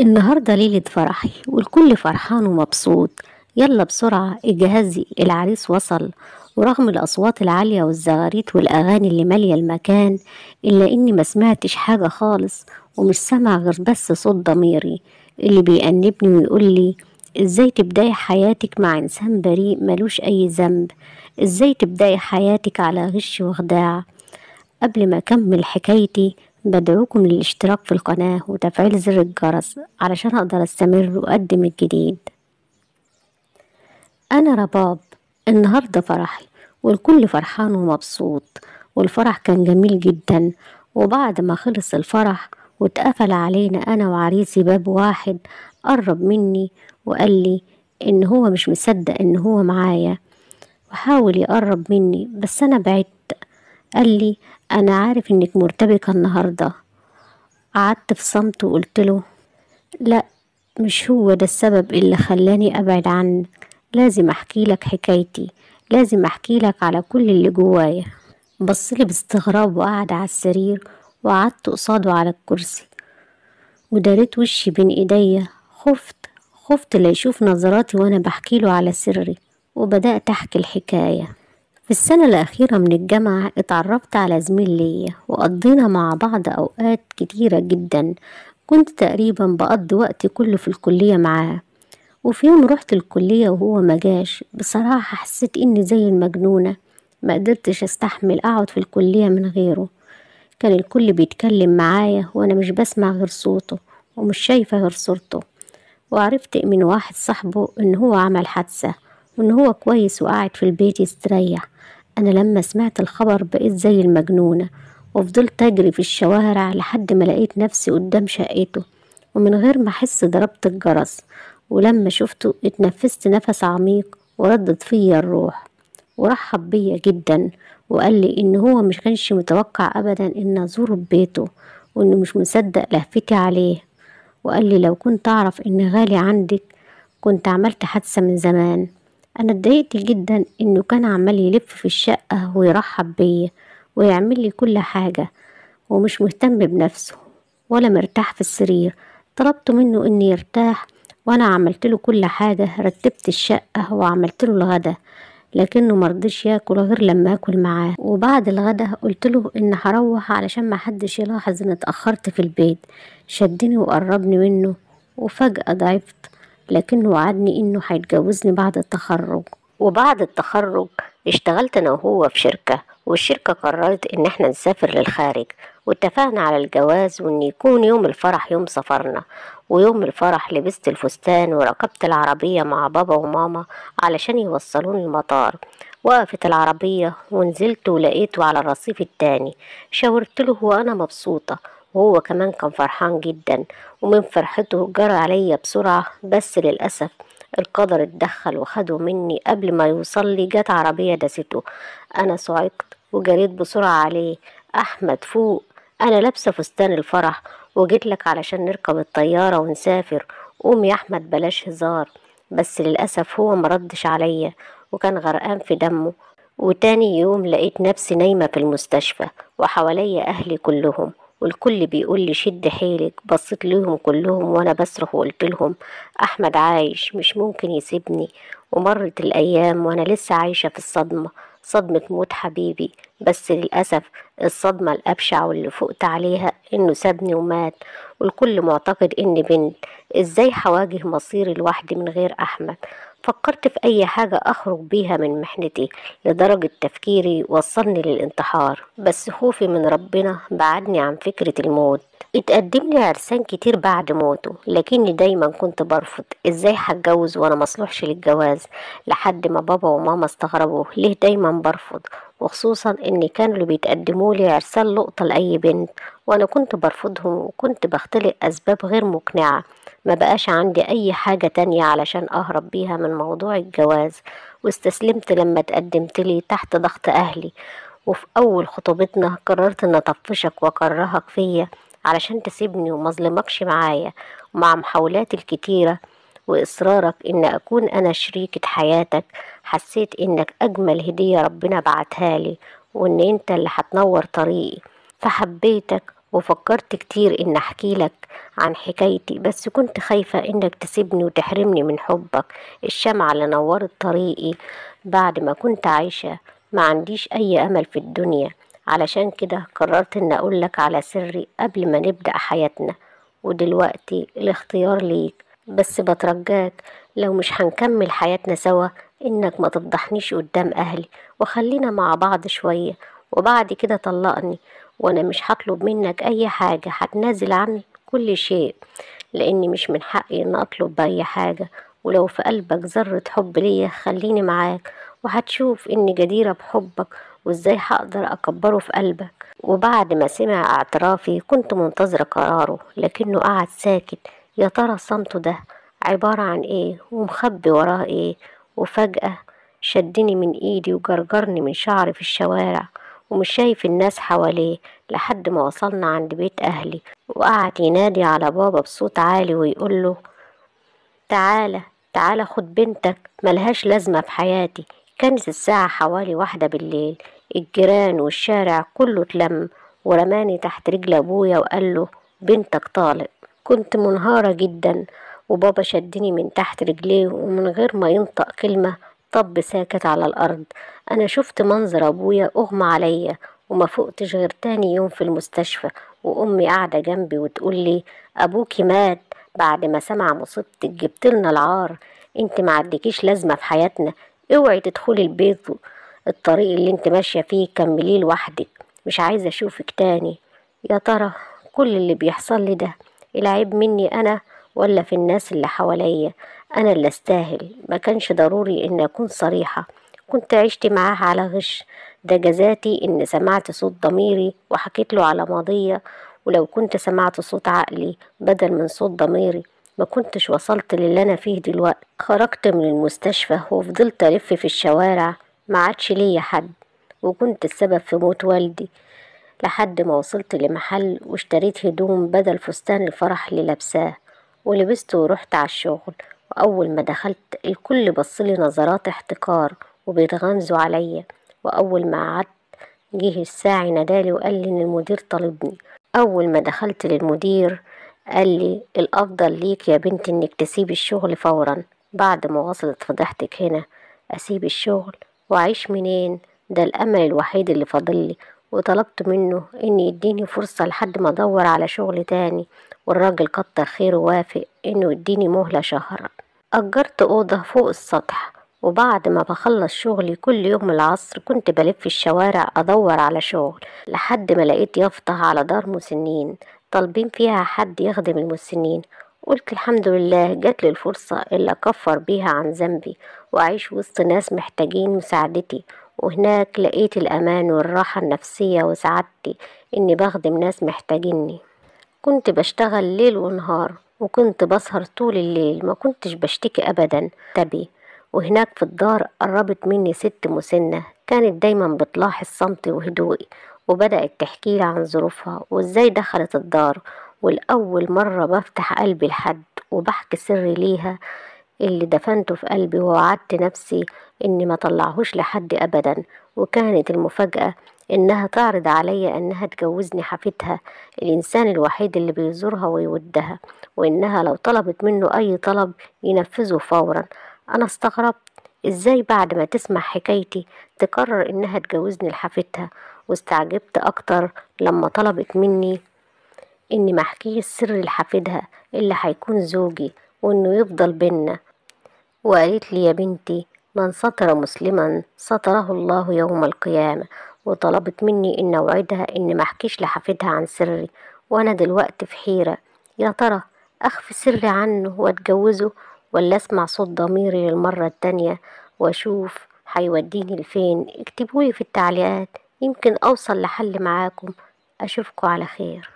النهاردة ليلة فرحي والكل فرحان ومبسوط يلا بسرعة اجهزي العريس وصل ورغم الأصوات العالية والزغاريت والأغاني اللي مالية المكان إلا إني ما سمعتش حاجة خالص ومش سامع غير بس صوت ضميري اللي بيأنبني ويقولي إزاي تبداي حياتك مع إنسان بريء ملوش أي ذنب إزاي تبداي حياتك على غش وخداع قبل ما أكمل حكايتي بدعوكم للاشتراك في القناة وتفعيل زر الجرس علشان أقدر أستمر وأقدم الجديد أنا رباب النهاردة فرحي والكل فرحان ومبسوط والفرح كان جميل جدا وبعد ما خلص الفرح واتقفل علينا أنا وعريسي باب واحد قرب مني وقال لي إن هو مش مصدق إن هو معايا وحاول يقرب مني بس أنا بعدت قال لي أنا عارف إنك مرتبكة النهاردة قعدت في صمت وقلت له لا مش هو ده السبب اللي خلاني أبعد عنك لازم أحكي لك حكايتي لازم أحكي لك على كل اللي جوايا بصلي باستغراب وقعد على السرير وقعدت قصاده على الكرسي وداريت وشي بين ايديا خفت خفت ليشوف نظراتي وانا بحكيله على سري وبدأت احكي الحكايه في السنة الأخيرة من الجامعة اتعرفت على زميل ليا وقضينا مع بعض أوقات كتيرة جدا كنت تقريبا بقضي وقتي كله في الكلية معاه وفي يوم رحت الكلية وهو مجاش بصراحة حسيت إني زي المجنونة ما قدرتش استحمل اقعد في الكلية من غيره كان الكل بيتكلم معايا وانا مش بسمع غير صوته ومش شايفة غير صورته وعرفت من واحد صاحبه ان هو عمل حادثة وإن هو كويس وقاعد في البيت يستريح أنا لما سمعت الخبر بقيت زي المجنونة وفضلت أجري في الشوارع لحد ما لقيت نفسي قدام شقته ومن غير ما أحس ضربت الجرس ولما شفته اتنفست نفس عميق وردت فيا الروح ورحب بيا جدا وقال لي إن هو مش كانش متوقع أبدا إن أزوره ببيته وإنه مش مصدق لهفتي عليه وقال لي لو كنت أعرف إن غالي عندك كنت عملت حادثة من زمان انا اتضايقت جدا انه كان عمال يلف في الشقة ويرحب بيا ويعمل لي كل حاجة ومش مهتم بنفسه ولا مرتاح في السرير طلبت منه ان يرتاح وانا عملت له كل حاجة رتبت الشقة وعملت له الغدا لكنه مرضيش ياكل غير لما اكل معاه وبعد الغدا قلت له ان هروح علشان ما حدش يلاحظ ان اتاخرت في البيت شدني وقربني منه وفجاه ضعفت لكنه وعدني إنه هيتجوزني بعد التخرج وبعد التخرج اشتغلت أنا وهو في شركة والشركة قررت إن احنا نسافر للخارج واتفقنا على الجواز وإن يكون يوم الفرح يوم سفرنا ويوم الفرح لبست الفستان وركبت العربية مع بابا وماما علشان يوصلوني المطار وقفت العربية ونزلت ولقيته على الرصيف التاني شاورت له وأنا مبسوطة وهو كمان كان فرحان جدا ومن فرحته جرى عليا بسرعة بس للأسف القدر اتدخل وخده مني قبل ما يوصل لي جت عربية داسته أنا صعقت وجريت بسرعة عليه أحمد فوق أنا لابسة فستان الفرح وجيت لك علشان نركب الطيارة ونسافر قوم يا أحمد بلاش هزار بس للأسف هو مردش عليا وكان غرقان في دمه وتاني يوم لقيت نفسي نايمة في المستشفى وحواليا أهلي كلهم والكل بيقول لي شد حيلك بصيت ليهم كلهم وانا بصرخ وقلت لهم احمد عايش مش ممكن يسيبني ومرت الايام وانا لسه عايشه في الصدمه صدمه موت حبيبي بس للاسف الصدمه الابشع واللي فقت عليها انه سابني ومات والكل معتقد اني بنت ازاي هواجه مصيري لوحدي من غير احمد فكرت في أي حاجة أخرج بيها من محنتي لدرجة تفكيري وصلني للانتحار بس خوفي من ربنا بعدني عن فكرة الموت اتقدم لي عرسان كتير بعد موته لكني دايما كنت برفض ازاي هتجوز وانا مصلوحش للجواز لحد ما بابا وماما استغربوا ليه دايما برفض وخصوصا ان كانوا اللي بيتقدموا لي ارسال لقطة لأي بنت وانا كنت برفضهم وكنت بختلق اسباب غير مقنعة ما بقاش عندي اي حاجة تانية علشان اهرب بيها من موضوع الجواز واستسلمت لما تقدمت لي تحت ضغط اهلي وفي اول خطوبتنا قررت ان اطفشك واكرهك فيا علشان تسيبني ومظلمكش معايا ومع محاولاتي الكتيرة وإصرارك إن أكون أنا شريكة حياتك حسيت إنك أجمل هدية ربنا بعتها لي وإن أنت اللي هتنور طريقي فحبيتك وفكرت كتير إن أحكي لك عن حكايتي بس كنت خايفة إنك تسيبني وتحرمني من حبك الشمعة اللي نورت طريقي بعد ما كنت عايشة ما عنديش أي أمل في الدنيا علشان كده قررت إن أقولك على سري قبل ما نبدأ حياتنا ودلوقتي الاختيار ليك بس بترجاك لو مش هنكمل حياتنا سوا إنك ما تفضحنيش قدام أهلي وخلينا مع بعض شوية وبعد كده طلقني وأنا مش هطلب منك أي حاجة هتنازل عن كل شيء لأني مش من حقي إن أطلب أي حاجة ولو في قلبك ذرة حب ليا خليني معاك وهتشوف إني جديرة بحبك وإزاي هقدر أكبره في قلبك وبعد ما سمع اعترافي كنت منتظرة قراره لكنه قعد ساكت يا ترى الصمت ده عبارة عن ايه ومخبي وراه ايه وفجأة شدني من ايدي وجرجرني من شعري في الشوارع ومش شايف الناس حواليه لحد ما وصلنا عند بيت أهلي وقعد ينادي على بابا بصوت عالي ويقوله تعالى تعالى خد بنتك ملهاش لازمة في حياتي كانت الساعة حوالي واحدة بالليل الجيران والشارع كله اتلم ورماني تحت رجل أبويا وقال له بنتك طالق كنت منهارة جدا وبابا شدني من تحت رجليه ومن غير ما ينطق كلمة طب ساكت على الأرض أنا شفت منظر أبويا أغمى عليا وما فقتش غير تاني يوم في المستشفى وأمي قاعدة جنبي وتقولي أبوكي مات بعد ما سمع مصيبتك جبتلنا العار انت عندكيش لازمة في حياتنا اوعي تدخلي البيت الطريق اللي انت ماشية فيه كمليه لوحدك مش عايزة اشوفك تاني يا ترى كل اللي بيحصل لي ده العيب مني أنا ولا في الناس اللي حواليا أنا اللي أستاهل ما كانش ضروري إن أكون صريحة كنت عشت معاها على غش ده جزاتي إن سمعت صوت ضميري وحكيت له على ماضية ولو كنت سمعت صوت عقلي بدل من صوت ضميري ما كنتش وصلت للي أنا فيه دلوقتي خرجت من المستشفى وفضلت ألف في الشوارع ما عادش ليا حد وكنت السبب في موت والدي لحد ما وصلت لمحل واشتريت هدوم بدل فستان الفرح اللي لابساه ولبسته ورحت على الشغل وأول ما دخلت الكل بصلي نظرات احتقار وبيتغمزوا عليا وأول ما قعدت جه الساعي نادالي وقال لي إن المدير طالبني أول ما دخلت للمدير قال لي الأفضل ليك يا بنتي إنك تسيبي الشغل فورا بعد ما وصلت فضيحتك هنا أسيب الشغل وأعيش منين ده الأمل الوحيد اللي فاضلي وطلبت منه ان يديني فرصة لحد ما ادور على شغل تاني والراجل كتر خيره وافق انه يديني مهلة شهر اجرت اوضة فوق السطح وبعد ما بخلص شغلي كل يوم العصر كنت بلف الشوارع أدور على شغل لحد ما لقيت يافطة على دار مسنين طالبين فيها حد يخدم المسنين قلت الحمد لله جات لي الفرصة اللي أكفر بيها عن ذنبي وأعيش وسط ناس محتاجين مساعدتي وهناك لقيت الأمان والراحة النفسية وسعادتي إني بخدم ناس محتاجيني كنت بشتغل ليل ونهار وكنت بسهر طول الليل ما كنتش بشتكي أبدا تبي وهناك في الدار قربت مني ست مسنة كانت دايما بتلاحظ صمتي وهدوئي وبدأت تحكيلي عن ظروفها وازاي دخلت الدار والأول مرة بفتح قلبي لحد وبحكي سري ليها اللي دفنته في قلبي ووعدت نفسي إني ما طلعهوش لحد أبدا وكانت المفاجأة إنها تعرض عليا إنها تجوزني حفيدها الإنسان الوحيد اللي بيزورها ويودها وإنها لو طلبت منه أي طلب ينفذه فورا أنا استغربت إزاي بعد ما تسمع حكايتي تقرر إنها تجوزني لحفيدها واستعجبت أكتر لما طلبت مني إني محكيه السر لحفيدها اللي هيكون زوجي وإنه يفضل بينا وقالت لي يا بنتي من سطر مسلما سطره الله يوم القيامة وطلبت مني إن أوعدها إن محكيش لحفيدها عن سري وأنا دلوقتي في حيرة يا ترى أخفي سري عنه وأتجوزه ولا أسمع صوت ضميري للمرة التانية وأشوف هيوديني لفين اكتبولي في التعليقات يمكن أوصل لحل معاكم أشوفكوا على خير